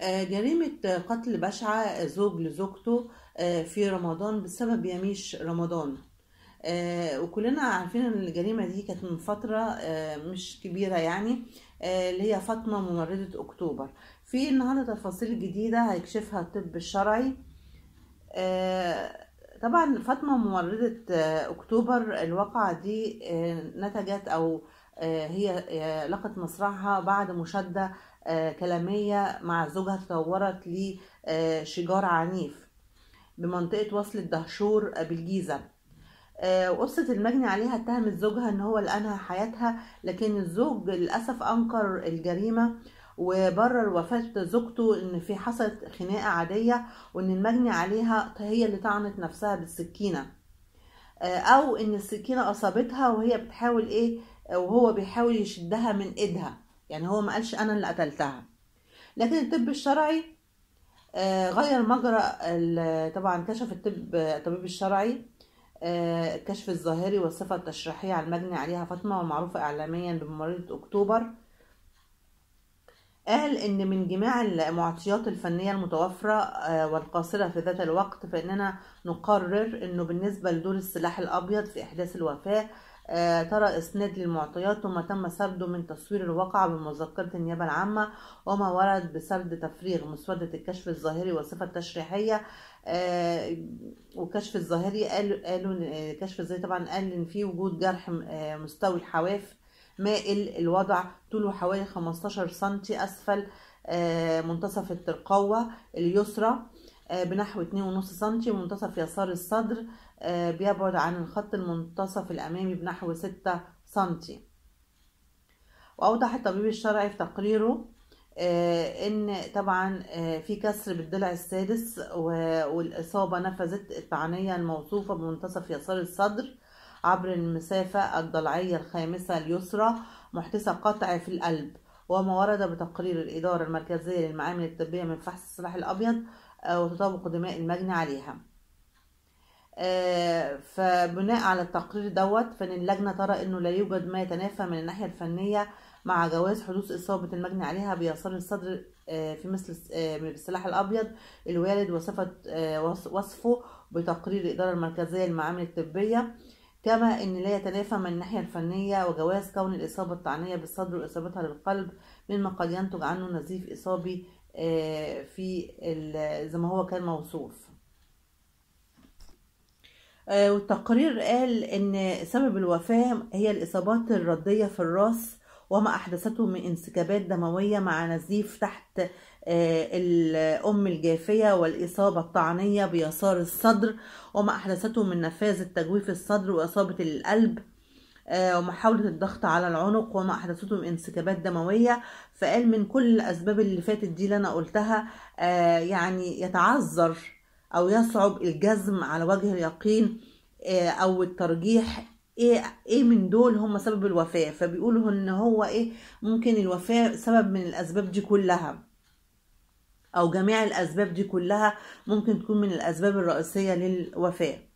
آه، جريمة قتل بشعة زوج لزوجته آه، في رمضان بسبب يميش رمضان آه، وكلنا عارفين ان الجريمة دي كانت من فترة مش كبيرة يعني اللي هي فاطمة ممرضة اكتوبر في النهاردة تفاصيل جديدة هيكشفها الطب الشرعي طبعا فاطمة ممرضة اكتوبر الواقعة دي نتجت او آه، هي آه، لقت مصرعها بعد مشادة آه، كلامية مع زوجها تطورت لشجار عنيف بمنطقة وصل الدهشور بالجيزة وقصة المجني عليها اتهمت زوجها ان هو اللي انهى حياتها لكن الزوج للأسف انكر الجريمة وبرر وفاة زوجته ان في حصلت خناقة عادية وان المجني عليها هي اللي طعنت نفسها بالسكينة او ان السكينة اصابتها وهي بتحاول ايه وهو بيحاول يشدها من ايدها يعني هو ما قالش انا اللي قتلتها لكن الطب الشرعي آه، غير مجرى طبعا كشف الطب الطبيب الشرعي آه، الكشف الظاهري والصفة التشريحية على المجني عليها فاطمة ومعروفة إعلاميا بممرضة أكتوبر قال إن من جميع المعطيات الفنية المتوفرة آه، والقاصرة في ذات الوقت فإننا نقرر إنه بالنسبة لدور السلاح الأبيض في إحداث الوفاة آه، ترى إسناد للمعطيات ثم تم سرده من تصوير الواقع بمذكرة النيابة العامة وما ورد بسرد تفريغ مسودة الكشف الظاهري والصفة التشريحية آه، وكشف الظاهري قالوا قالوا آه، كشف الظاهري طبعا قال إن في وجود جرح مستوي الحواف مائل الوضع طوله حوالي 15 سم أسفل منتصف الترقوة اليسرى آه، بنحو 2.5 سم منتصف يسار الصدر آه، بيبعد عن الخط المنتصف الأمامي بنحو 6 سم وأوضح الطبيب الشرعي في تقريره آه، ان طبعا في كسر بالضلع السادس والاصابه نفذت التعنيه الموصوفه بمنتصف يسار الصدر عبر المسافه الضلعيه الخامسه اليسرى محدثه قطع في القلب وما ورد بتقرير الاداره المركزيه للمعامل الطبيه من فحص السلاح الابيض وتطابق دماء المجني عليها آه، فبناء على التقرير دوت فإن اللجنة ترى أنه لا يوجد ما يتنافى من الناحية الفنية مع جواز حدوث إصابة المجني عليها بيسار الصدر آه، في مثل آه، السلاح الأبيض الوارد وصفة وصفه بتقرير الإدارة المركزية للمعامل الطبية كما أن لا يتنافى من الناحية الفنية وجواز كون الإصابة الطعنية بالصدر وإصابتها للقلب مما قد ينتج عنه نزيف إصابي آه، في زي ما هو كان موصوف آه، والتقرير قال ان سبب الوفاه هي الاصابات الرديه في الراس وما أحدثته من انسكابات دموية مع نزيف تحت آه، الأم الجافية والإصابة الطعنية بيسار الصدر وما أحدثته من نفاذ التجويف الصدر وإصابة القلب آه، ومحاولة الضغط على العنق وما أحدثته من انسكابات دموية فقال من كل الأسباب اللي فاتت دي اللي أنا قلتها آه، يعني يتعذر أو يصعب الجزم على وجه اليقين أو الترجيح ايه ايه من دول هم سبب الوفاه فبيقولوا ان هو ايه ممكن الوفاه سبب من الاسباب دي كلها او جميع الاسباب دي كلها ممكن تكون من الاسباب الرئيسيه للوفاه